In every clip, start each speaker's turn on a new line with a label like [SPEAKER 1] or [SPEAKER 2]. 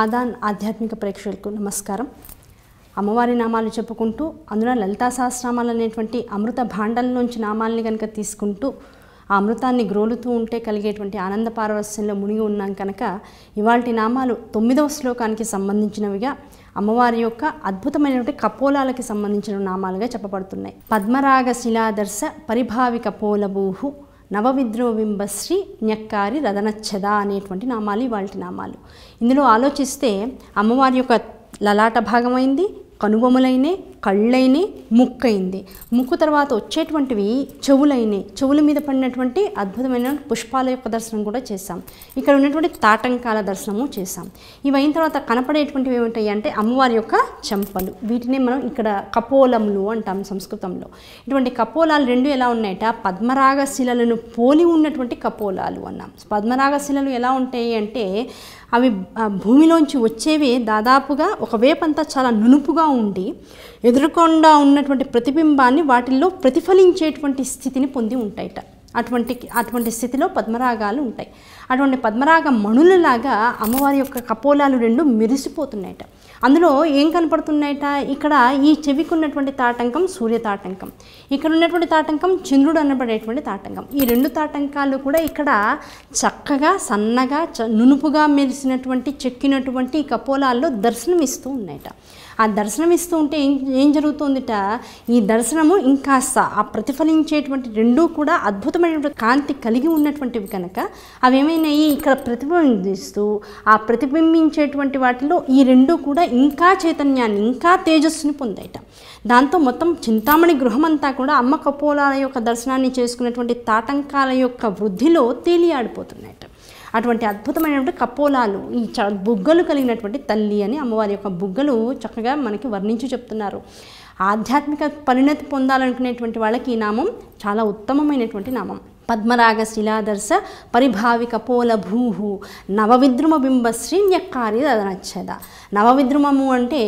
[SPEAKER 1] ఆదాన్ ఆధ్యాత్మిక ప్రేక్షకులకు నమస్కారం అమ్మవారి నామాలు చెప్పుకుంటూ అందున లలితా సహస్రనామాలు అనేటువంటి అమృత భాండం నుంచి నామాల్ని కనుక తీసుకుంటూ ఆ అమృతాన్ని గ్రోలుతూ ఉంటే కలిగేటువంటి ఆనంద పారవస్యంలో మునిగి ఉన్నాం కనుక ఇవాళ నామాలు తొమ్మిదవ శ్లోకానికి సంబంధించినవిగా అమ్మవారి యొక్క అద్భుతమైనటువంటి కపోలాలకి సంబంధించిన నామాలుగా చెప్పబడుతున్నాయి పద్మరాగ శిలాదర్శ పరిభావిక కపోలభూహు నవవిద్రోబింబశ్రీ న్యక్కారి రథనచ్చద అనేటువంటి నామాలు ఇవాళ నామాలు ఇందులో ఆలోచిస్తే అమ్మవారి యొక్క లలాట భాగమైంది కనుబొమలైనే కళ్ళైనవి ముక్కైంది ముక్కు తర్వాత వచ్చేటువంటివి చెవులైనవి చెవుల మీద పడినటువంటి అద్భుతమైన పుష్పాల యొక్క దర్శనం కూడా చేశాం ఇక్కడ ఉన్నటువంటి తాటంకాల దర్శనము చేశాం ఇవైన తర్వాత కనపడేటువంటివి ఏమిటాయి అంటే అమ్మవారి యొక్క చెంపలు వీటిని మనం ఇక్కడ కపోలములు అంటాం సంస్కృతంలో ఇటువంటి కపోలాలు రెండు ఎలా ఉన్నాయట పద్మరాగ శిలలను పోలి ఉన్నటువంటి కపోలాలు అన్నాం పద్మరాగ శిలలు ఎలా ఉంటాయి అంటే అవి భూమిలోంచి వచ్చేవి దాదాపుగా ఒక వేపంతా చాలా నునుపుగా ఉండి ఎదురకుండా ఉన్నటువంటి ప్రతిబింబాన్ని వాటిల్లో ప్రతిఫలించేటువంటి స్థితిని పొంది ఉంటాయట అటువంటి అటువంటి స్థితిలో పద్మరాగాలు ఉంటాయి అటువంటి పద్మరాగ మణులలాగా అమ్మవారి యొక్క కపోలాలు రెండు మెరిసిపోతున్నాయట అందులో ఏం కనపడుతున్నాయట ఇక్కడ ఈ చెవికి ఉన్నటువంటి తాటంకం సూర్య తాటంకం ఇక్కడ ఉన్నటువంటి తాటంకం చంద్రుడు అనబడేటువంటి తాటంకం ఈ రెండు తాటంకాలు కూడా ఇక్కడ చక్కగా సన్నగా నునుపుగా మెరిసినటువంటి చెక్కినటువంటి కపోలాల్లో దర్శనమిస్తూ ఉన్నాయట ఆ దర్శనం ఇస్తూ ఉంటే ఏం జరుగుతుందిట ఈ దర్శనము ఇంకాస్త ఆ ప్రతిఫలించేటువంటి రెండూ కూడా అద్భుతమైనటువంటి కాంతి కలిగి ఉన్నటువంటివి కనుక ఏమైనాయి ఇక్కడ ప్రతిబింబిస్తూ ఆ ప్రతిబింబించేటువంటి వాటిలో ఈ రెండూ కూడా ఇంకా చైతన్యాన్ని ఇంకా తేజస్సుని పొందాయట దాంతో మొత్తం చింతామణి గృహమంతా కూడా అమ్మ కపోలాల యొక్క దర్శనాన్ని చేసుకున్నటువంటి తాటంకాల యొక్క వృద్ధిలో తేలియాడిపోతున్నాయట అటువంటి అద్భుతమైనటువంటి కపోలాలు ఈ బుగ్గలు కలిగినటువంటి తల్లి అని అమ్మవారి యొక్క బుగ్గలు చక్కగా మనకి వర్ణించి చెప్తున్నారు ఆధ్యాత్మిక పరిణతి పొందాలనుకునేటువంటి వాళ్ళకి ఈ నామం చాలా ఉత్తమమైనటువంటి నామం పద్మరాగ శిలాదర్శ పరిభావి కపోల భూహు నవవిద్రుమ బింబశ్రీ న్యక్కార్యదనచ్చేద నవవిద్రుమము అంటే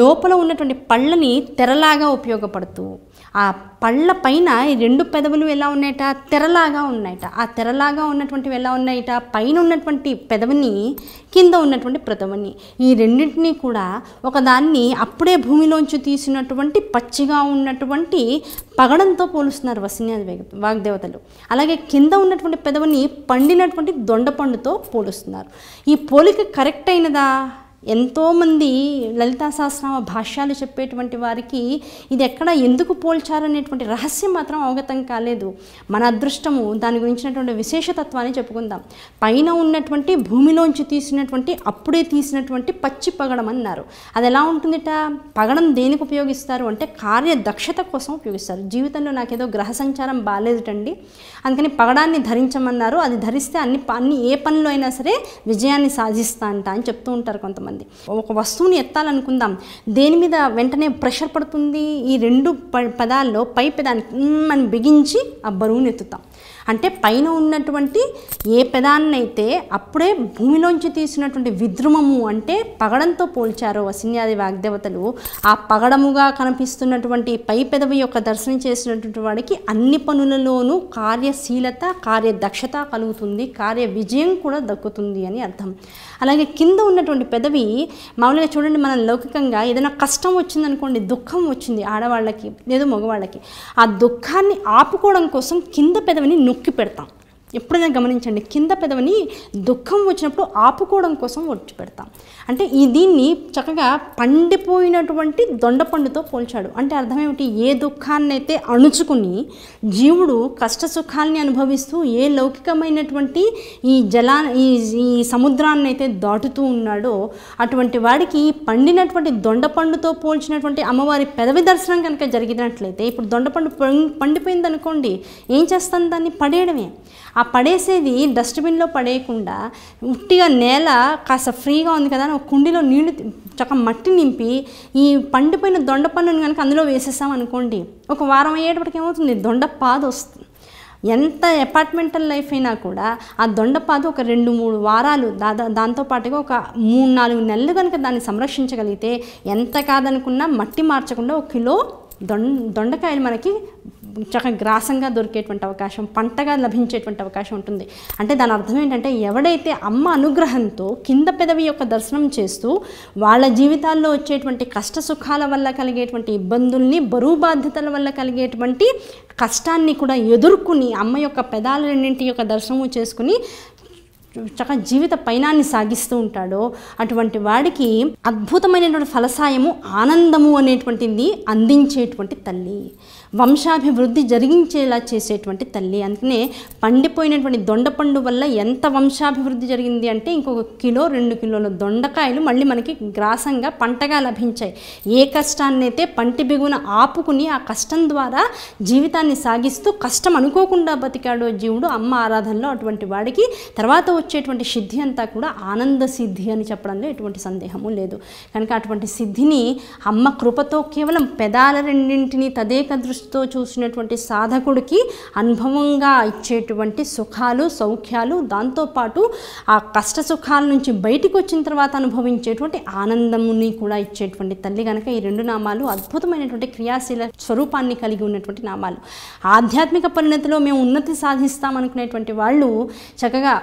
[SPEAKER 1] లోపల ఉన్నటువంటి పళ్ళని తెరలాగా ఉపయోగపడుతూ ఆ పళ్ళ పైన ఈ రెండు పెదవులు ఎలా ఉన్నాయట తెరలాగా ఉన్నాయట ఆ తెరలాగా ఉన్నటువంటివి ఎలా ఉన్నాయట పైన ఉన్నటువంటి పెదవిని కింద ఉన్నటువంటి ప్రతవని ఈ రెండింటినీ కూడా ఒకదాన్ని అప్పుడే భూమిలోంచి తీసినటువంటి పచ్చిగా ఉన్నటువంటి పగడంతో పోలుస్తున్నారు వసన్యాది వాగ్దేవతలు అలాగే కింద ఉన్నటువంటి పెదవిని పండినటువంటి దొండపండుతో పోలుస్తున్నారు ఈ పోలిక కరెక్ట్ అయినదా ఎంతోమంది లలితా సహస్రనామ భాష్యాలు చెప్పేటువంటి వారికి ఇది ఎక్కడ ఎందుకు పోల్చారనేటువంటి రహస్యం మాత్రం అవగతం కాలేదు మన అదృష్టము దాని గురించినటువంటి విశేషతత్వాన్ని చెప్పుకుందాం పైన ఉన్నటువంటి భూమిలోంచి తీసినటువంటి అప్పుడే తీసినటువంటి పచ్చి పగడం అన్నారు అది ఎలా ఉంటుందిట పగడం దేనికి ఉపయోగిస్తారు అంటే కార్యదక్షత కోసం ఉపయోగిస్తారు జీవితంలో నాకేదో గ్రహ సంచారం బాగాలేదుటండి అందుకని పగడాన్ని ధరించమన్నారు అది ధరిస్తే అన్ని అన్ని ఏ పనిలో అయినా సరే విజయాన్ని సాధిస్తా అంట అని చెప్తూ ఉంటారు కొంతమంది కొంతమంది ఒక వస్తువుని ఎత్తాలనుకుందాం దేని మీద వెంటనే ప్రెషర్ పడుతుంది ఈ రెండు పదాల్లో పై పదాన్ని అని బిగించి ఆ బరువుని ఎత్తుతాం అంటే పైన ఉన్నటువంటి ఏ పెదాన్నైతే అప్పుడే భూమిలోంచి తీసినటువంటి విద్రుమము అంటే పగడంతో పోల్చారో వసిన్యాది వాగ్దేవతలు ఆ పగడముగా కనిపిస్తున్నటువంటి పై పెదవి యొక్క దర్శనం చేసినటువంటి వాడికి అన్ని పనులలోనూ కార్యశీలత కార్యదక్షత కలుగుతుంది కార్య విజయం కూడా దక్కుతుంది అని అర్థం అలాగే కింద ఉన్నటువంటి పెదవి మామూలుగా చూడండి మనం లౌకికంగా ఏదైనా కష్టం వచ్చిందనుకోండి దుఃఖం వచ్చింది ఆడవాళ్ళకి లేదు మగవాళ్ళకి ఆ దుఃఖాన్ని ఆపుకోవడం కోసం కింద పెదవిని నొక్కి పెడతాం ఎప్పుడైనా గమనించండి కింద పెదవిని దుఃఖం వచ్చినప్పుడు ఆపుకోవడం కోసం పెడతాం అంటే ఈ దీన్ని చక్కగా పండిపోయినటువంటి దొండపండుతో పోల్చాడు అంటే అర్థం ఏమిటి ఏ దుఃఖాన్ని అయితే అణుచుకుని జీవుడు కష్ట సుఖాన్ని అనుభవిస్తూ ఏ లౌకికమైనటువంటి ఈ జలా ఈ సముద్రాన్ని అయితే దాటుతూ ఉన్నాడో అటువంటి వాడికి పండినటువంటి దొండపండుతో పోల్చినటువంటి అమ్మవారి పెదవి దర్శనం కనుక జరిగినట్లయితే ఇప్పుడు దొండపండు పండిపోయిందనుకోండి ఏం చేస్తాను దాన్ని పడేయడమే ఆ ఆ పడేసేది డస్ట్బిన్లో పడేయకుండా ఉట్టిగా నేల కాస్త ఫ్రీగా ఉంది కదా ఒక కుండీలో నీళ్లు చక్క మట్టి నింపి ఈ పండిపోయిన దొండ పన్నుని కనుక అందులో వేసేస్తాం అనుకోండి ఒక వారం అయ్యేటప్పటికి ఏమవుతుంది దొండ పాదు వస్తుంది ఎంత అపార్ట్మెంటల్ లైఫ్ అయినా కూడా ఆ దొండపాదు ఒక రెండు మూడు వారాలు దాదా దాంతోపాటుగా ఒక మూడు నాలుగు నెలలు కనుక దాన్ని సంరక్షించగలిగితే ఎంత కాదనుకున్నా మట్టి మార్చకుండా ఒక కిలో దొండ దొండకాయలు మనకి చక్కగా గ్రాసంగా దొరికేటువంటి అవకాశం పంటగా లభించేటువంటి అవకాశం ఉంటుంది అంటే దాని అర్థం ఏంటంటే ఎవడైతే అమ్మ అనుగ్రహంతో కింద పెదవి యొక్క దర్శనం చేస్తూ వాళ్ళ జీవితాల్లో వచ్చేటువంటి కష్ట సుఖాల వల్ల కలిగేటువంటి ఇబ్బందుల్ని బరువు బాధ్యతల వల్ల కలిగేటువంటి కష్టాన్ని కూడా ఎదుర్కొని అమ్మ యొక్క పెదాల రెండింటి యొక్క దర్శనము చేసుకుని చక్కగా జీవిత పయనాన్ని సాగిస్తూ ఉంటాడో అటువంటి వాడికి అద్భుతమైనటువంటి ఫలసాయము ఆనందము అనేటువంటిది అందించేటువంటి తల్లి వంశాభివృద్ధి జరిగించేలా చేసేటువంటి తల్లి అందుకనే పండిపోయినటువంటి దొండపండు వల్ల ఎంత వంశాభివృద్ధి జరిగింది అంటే ఇంకొక కిలో రెండు కిలోల దొండకాయలు మళ్ళీ మనకి గ్రాసంగా పంటగా లభించాయి ఏ కష్టాన్ని అయితే పంటి బిగున ఆపుకుని ఆ కష్టం ద్వారా జీవితాన్ని సాగిస్తూ కష్టం అనుకోకుండా బతికాడో జీవుడు అమ్మ ఆరాధనలో అటువంటి వాడికి తర్వాత వచ్చేటువంటి సిద్ధి అంతా కూడా ఆనంద సిద్ధి అని చెప్పడంలో ఎటువంటి సందేహము లేదు కనుక అటువంటి సిద్ధిని అమ్మ కృపతో కేవలం పెదాల రెండింటిని తదేక దృష్టితో చూసినటువంటి సాధకుడికి అనుభవంగా ఇచ్చేటువంటి సుఖాలు సౌఖ్యాలు దాంతోపాటు ఆ కష్ట సుఖాల నుంచి బయటికి వచ్చిన తర్వాత అనుభవించేటువంటి ఆనందముని కూడా ఇచ్చేటువంటి తల్లి కనుక ఈ రెండు నామాలు అద్భుతమైనటువంటి క్రియాశీల స్వరూపాన్ని కలిగి ఉన్నటువంటి నామాలు ఆధ్యాత్మిక పరిణతిలో మేము ఉన్నతి సాధిస్తాం అనుకునేటువంటి వాళ్ళు చక్కగా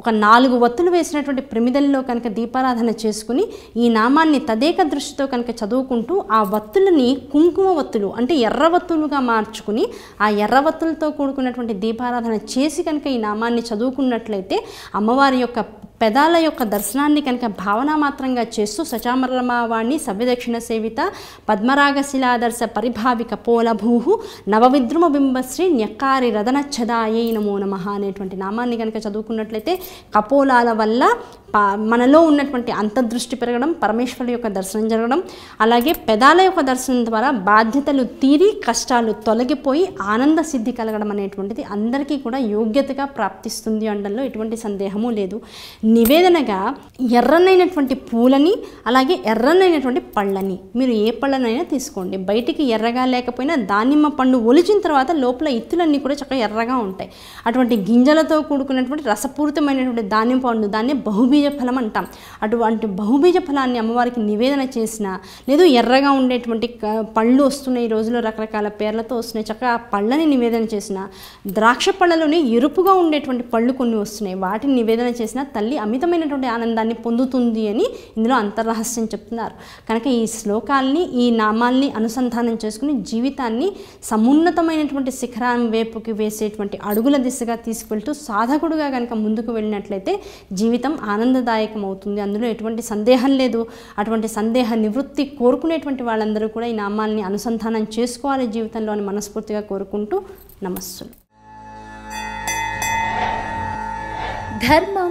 [SPEAKER 1] ఒక నాలుగు వత్తులు వేసినటువంటి ప్రమిదల్లో కనుక దీపారాధన చేసుకుని ఈ నామాన్ని తదేక దృష్టితో కనుక చదువుకుంటూ ఆ వత్తులని కుంకుమ వత్తులు అంటే ఎర్ర వత్తులుగా మార్చుకుని ఆ ఎర్ర వత్తులతో కూడుకున్నటువంటి దీపారాధన చేసి కనుక ఈ నామాన్ని చదువుకున్నట్లయితే అమ్మవారి యొక్క పెదాల యొక్క దర్శనాన్ని కనుక భావనామాత్రంగా చేస్తూ సచామరమావాణి సవ్యదక్షిణ సేవిత పద్మరాగశిలాదర్శ పరిభావిక పోలభూహు నవవిద్రుమ బింబశ్రీ న్యక్కారి రదనచ్చదాయే నమో నమ అనేటువంటి నామాన్ని కనుక చదువుకున్నట్లయితే కపోలాల వల్ల మనలో ఉన్నటువంటి అంతర్దృష్టి పెరగడం పరమేశ్వరుడు యొక్క దర్శనం జరగడం అలాగే పెదాల యొక్క దర్శనం ద్వారా బాధ్యతలు తీరి కష్టాలు తొలగిపోయి ఆనంద సిద్ధి కలగడం అనేటువంటిది అందరికీ కూడా యోగ్యతగా ప్రాప్తిస్తుంది అనడంలో ఎటువంటి సందేహము లేదు నివేదనగా ఎర్రనైనటువంటి పూలని అలాగే ఎర్రనైనటువంటి పళ్ళని మీరు ఏ పళ్ళనైనా తీసుకోండి బయటికి ఎర్రగా లేకపోయినా దానిమ్మ పండు ఒలిచిన తర్వాత లోపల ఇత్తులన్నీ కూడా చక్కగా ఎర్రగా ఉంటాయి అటువంటి గింజలతో కూడుకున్నటువంటి రసపూరితమైనటువంటి దానిమ్మ పండు దాన్ని బహుబీజ ఫలం అంటాం అటువంటి బహుబీజ ఫలాన్ని అమ్మవారికి నివేదన చేసిన లేదు ఎర్రగా ఉండేటువంటి పళ్ళు వస్తున్నాయి ఈ రోజులో రకరకాల పేర్లతో వస్తున్నాయి చక్కగా ఆ పళ్ళని నివేదన చేసిన ద్రాక్ష పళ్ళలోనే ఎరుపుగా ఉండేటువంటి పళ్ళు కొన్ని వస్తున్నాయి వాటిని నివేదన చేసిన తల్లి అమితమైనటువంటి ఆనందాన్ని పొందుతుంది అని ఇందులో అంతర్రహస్యం చెప్తున్నారు కనుక ఈ శ్లోకాల్ని ఈ నామాల్ని అనుసంధానం చేసుకుని జీవితాన్ని సమున్నతమైనటువంటి శిఖరం వైపుకి వేసేటువంటి అడుగుల దిశగా తీసుకువెళ్తూ సాధకుడుగా కనుక ముందుకు వెళ్ళినట్లయితే జీవితం ఆనందదాయకం అవుతుంది అందులో ఎటువంటి సందేహం లేదు అటువంటి సందేహ నివృత్తి కోరుకునేటువంటి వాళ్ళందరూ కూడా ఈ నామాల్ని అనుసంధానం చేసుకోవాలి జీవితంలో అని మనస్ఫూర్తిగా కోరుకుంటూ నమస్సులు ధర్మం